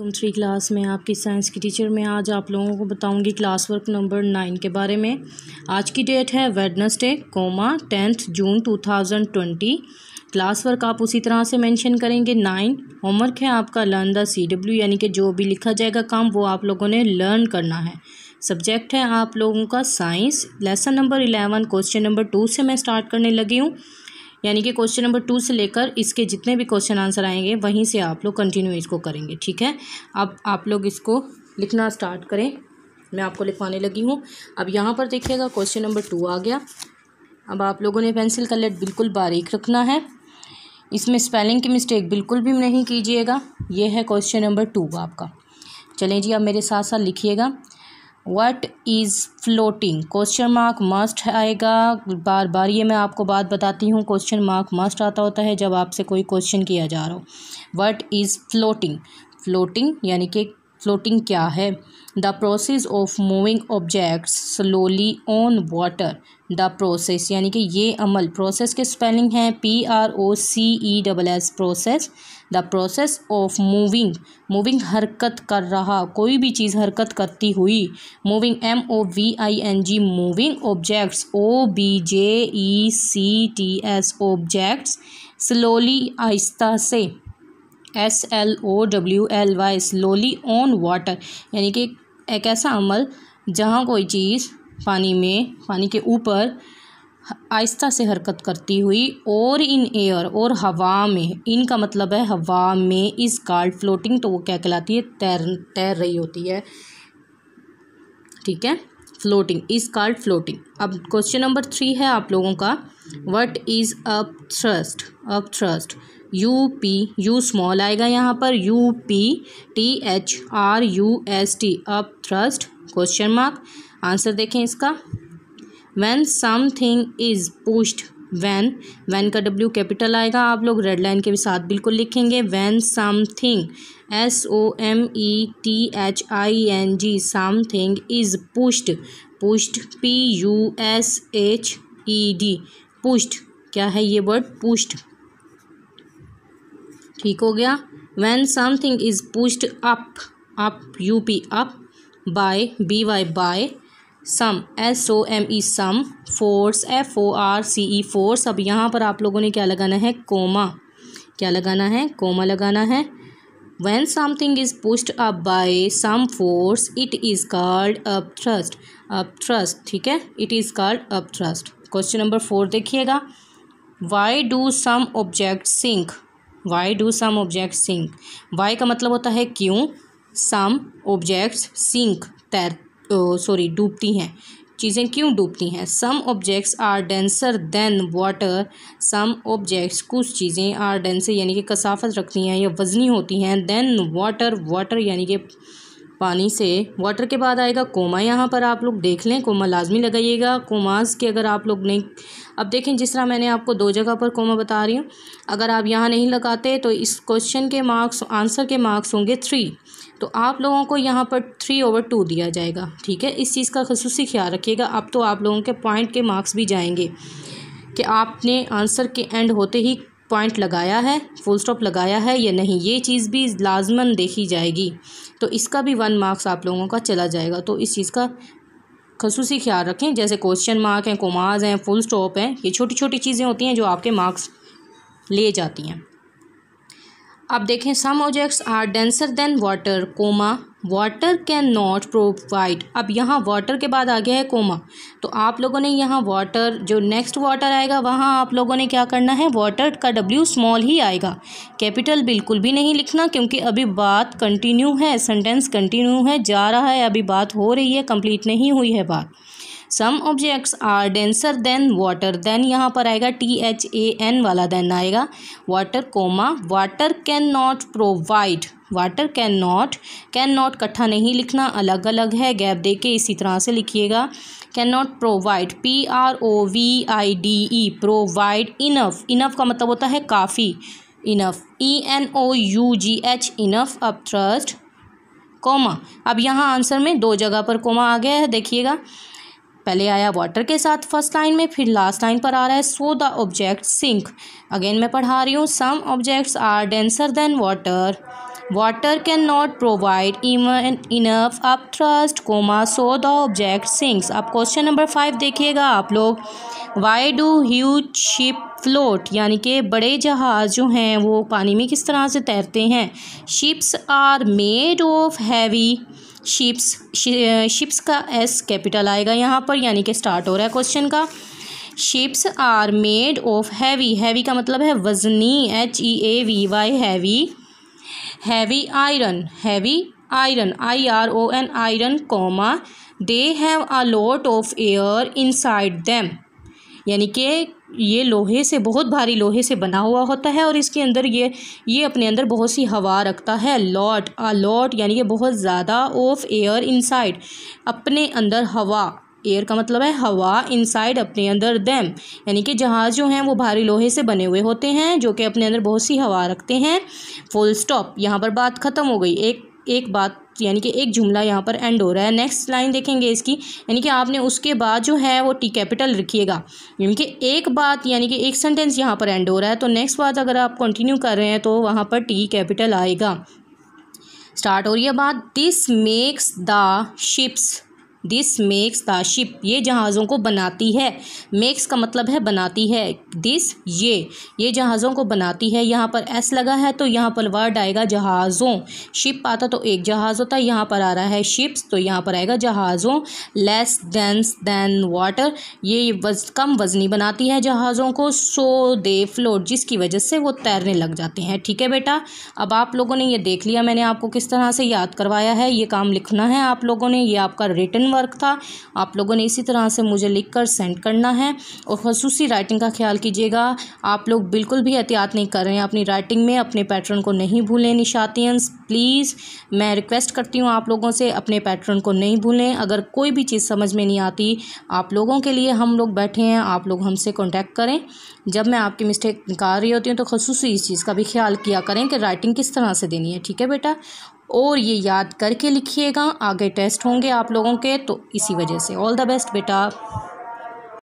three class में आपकी science की टीचर में आज आप लोगों को बताऊंगी क्लास वर्क नंबर नाइन के बारे में आज की डेट है Wednesday comma tenth June two thousand twenty class work आप उसी तरह से मेंशन करेंगे नाइन होमवर्क है आपका लर्न द सी डब्ल्यू यानी कि जो भी लिखा जाएगा काम वो आप लोगों ने लर्न करना है सब्जेक्ट है आप लोगों का science lesson number eleven question number two से मैं स्टार्ट करने लगी हूँ यानी कि क्वेश्चन नंबर टू से लेकर इसके जितने भी क्वेश्चन आंसर आएंगे वहीं से आप लोग कंटिन्यू इसको करेंगे ठीक है अब आप लोग इसको लिखना स्टार्ट करें मैं आपको लिखवाने लगी हूँ अब यहाँ पर देखिएगा क्वेश्चन नंबर टू आ गया अब आप लोगों ने पेंसिल का लेट बिल्कुल बारीक रखना है इसमें स्पेलिंग की मिस्टेक बिल्कुल भी नहीं कीजिएगा ये है क्वेश्चन नंबर टू आपका चलें जी आप मेरे साथ साथ लिखिएगा what is floating question mark must आएगा बार बार ये मैं आपको बात बताती हूँ क्वेश्चन मार्क मस्ट आता होता है जब आपसे कोई क्वेश्चन किया जा रहा हो वट इज़ फ्लोटिंग फ्लोटिंग यानी कि फ्लोटिंग क्या है the process of moving objects slowly on water the process यानी कि ये अमल प्रोसेस के स्पेलिंग हैं P R O C E double S process the process of moving moving हरकत कर रहा कोई भी चीज़ हरकत करती हुई moving M O V I N G moving objects O B J E C T S objects slowly आहिस्ता से S L O W L Y slowly on water यानी कि एक ऐसा अमल जहाँ कोई चीज़ पानी में पानी के ऊपर आहिस्ता से हरकत करती हुई और इन एयर और हवा में इनका मतलब है हवा में इस कार्ड फ्लोटिंग तो वो क्या कहलाती है तैर तैर रही होती है ठीक है फ्लोटिंग इज कार्ड फ्लोटिंग अब क्वेश्चन नंबर थ्री है आप लोगों का what is up thrust up thrust U P U small आएगा यहाँ पर U P T H R U S T up thrust question mark answer देखें इसका when something is pushed when when का डब्ल्यू कैपिटल आएगा आप लोग red line के भी साथ बिल्कुल लिखेंगे when something S O M E T H I N G something is pushed pushed P U S H E D pushed क्या है ये वर्ड पुश्ड ठीक हो गया when something is pushed up up U P up by B Y by some S O M E some force F O R C E force अब यहाँ पर आप लोगों ने क्या लगाना है कोमा क्या लगाना है कोमा लगाना है when something is pushed up by some force it is called up thrust up thrust ठीक है it is called up thrust question number four देखिएगा why do some object sink why do some object sink why का मतलब होता है क्यों some objects sink तैर sorry डूबती हैं चीज़ें क्यों डूबती हैं some objects are denser than water some objects कुछ चीज़ें आर डेंसर यानी कि कसाफत रखती हैं या वजनी होती हैं देन वाटर वाटर यानी कि पानी से वाटर के बाद आएगा कोमा यहाँ पर आप लोग देख लें कोमा लाजमी लगाइएगा कोमाज़ के अगर आप लोग नहीं अब देखें जिस तरह मैंने आपको दो जगह पर कोमा बता रही हूँ अगर आप यहाँ नहीं लगाते तो इस क्वेश्चन के मार्क्स आंसर के मार्क्स होंगे थ्री तो आप लोगों को यहाँ पर थ्री ओवर टू दिया जाएगा ठीक है इस चीज़ का खसूसी ख्याल रखिएगा अब तो आप लोगों के पॉइंट के मार्क्स भी जाएंगे कि आपने आंसर के एंड होते ही पॉइंट लगाया है फुल स्टॉप लगाया है या नहीं ये चीज़ भी लाजमन देखी जाएगी तो इसका भी वन मार्क्स आप लोगों का चला जाएगा तो इस चीज़ का खसूसी ख्याल रखें जैसे क्वेश्चन मार्क हैं कोमाज हैं फुल स्टॉप हैं ये छोटी छोटी चीज़ें होती हैं जो आपके मार्क्स ले जाती हैं अब देखें some objects are denser than water comma water can not provide अब यहाँ वाटर के बाद आ गया है कोमा तो आप लोगों ने यहाँ वाटर जो नेक्स्ट वाटर आएगा वहाँ आप लोगों ने क्या करना है वाटर का डब्ल्यू स्मॉल ही आएगा कैपिटल बिल्कुल भी नहीं लिखना क्योंकि अभी बात कंटिन्यू है सेंटेंस कंटिन्यू है जा रहा है अभी बात हो रही है कंप्लीट नहीं हुई है बात some objects are denser than water than यहाँ पर आएगा टी एच ए एन वाला देन आएगा water comma water can not provide water can not can not इकट्ठा नहीं लिखना अलग अलग है गैप दे के इसी तरह से लिखिएगा can not provide P R O V I D E provide enough enough का मतलब होता है काफ़ी enough E N O U G H enough अब ट्रस्ट कोमा अब यहाँ आंसर में दो जगह पर कोमा आ गया है देखिएगा पहले आया वाटर के साथ फर्स्ट लाइन में फिर लास्ट लाइन पर आ रहा है so the object sink again मैं पढ़ा रही हूँ some objects are denser than water water can not provide even enough up thrust comma so the object sinks अब क्वेश्चन नंबर फाइव देखिएगा आप लोग why do huge ship float यानी कि बड़े जहाज़ जो हैं वो पानी में किस तरह से तैरते हैं ships are made of heavy ships ships का एस कैपिटल आएगा यहाँ पर यानी कि स्टार्ट हो रहा है क्वेश्चन का ships are made of heavy heavy का मतलब है वजनी H E A V Y heavy heavy iron heavy iron I R O N iron comma they have a lot of air inside them यानी कि ये लोहे से बहुत भारी लोहे से बना हुआ होता है और इसके अंदर ये ये अपने अंदर बहुत सी हवा रखता है लॉट आ लॉट यानी कि बहुत ज़्यादा ऑफ एयर इनसाइड अपने अंदर हवा एयर का मतलब है हवा इनसाइड अपने अंदर दैम यानी कि जहाज़ जो हैं वो भारी लोहे से बने हुए होते हैं जो कि अपने अंदर बहुत सी हवा रखते हैं फुल स्टॉप यहाँ पर बात ख़त्म हो गई एक एक बात यानी कि एक जुमला यहाँ पर एंड हो रहा है नेक्स्ट लाइन देखेंगे इसकी यानी कि आपने उसके बाद जो है वो टी कैपिटल रखिएगा यानी कि एक बात यानी कि एक सेंटेंस यहाँ पर एंड हो रहा है तो नेक्स्ट बात अगर आप कंटिन्यू कर रहे हैं तो वहाँ पर टी कैपिटल आएगा स्टार्ट हो रही है बात this makes the ships this makes the ship ये जहाज़ों को बनाती है मेक्स का मतलब है बनाती है दिस ये ये जहाज़ों को बनाती है यहाँ पर एस लगा है तो यहाँ पर वर्ड आएगा जहाज़ों शिप आता तो एक जहाज़ होता है यहाँ पर आ रहा है शिप्स तो यहाँ पर आएगा जहाज़ों लेस डेंस दैन वाटर ये वज, कम वजनी बनाती है जहाज़ों को सो दे फ्लोट जिसकी वजह से वो तैरने लग जाते हैं ठीक है बेटा अब आप लोगों ने ये देख लिया मैंने आपको किस तरह से याद करवाया है ये काम लिखना है आप लोगों ने ये आपका रिटर्न वर्क था आप लोगों ने इसी तरह से मुझे लिख कर सेंड करना है और खसूसी राइटिंग का ख्याल कीजिएगा आप लोग बिल्कुल भी एहतियात नहीं कर रहे हैं अपनी राइटिंग में अपने पैटर्न को नहीं भूलें निशातियंस प्लीज़ मैं रिक्वेस्ट करती हूँ आप लोगों से अपने पैटर्न को नहीं भूलें अगर कोई भी चीज़ समझ में नहीं आती आप लोगों के लिए हम लोग बैठे हैं आप लोग हमसे कॉन्टैक्ट करें जब मैं आपकी मिस्टेक निकाल रही होती हूँ तो खसूस इस चीज़ का भी ख्याल किया करें कि राइटिंग किस तरह से देनी है ठीक है बेटा और ये याद करके लिखिएगा आगे टेस्ट होंगे आप लोगों के तो इसी वजह से ऑल द बेस्ट बेटा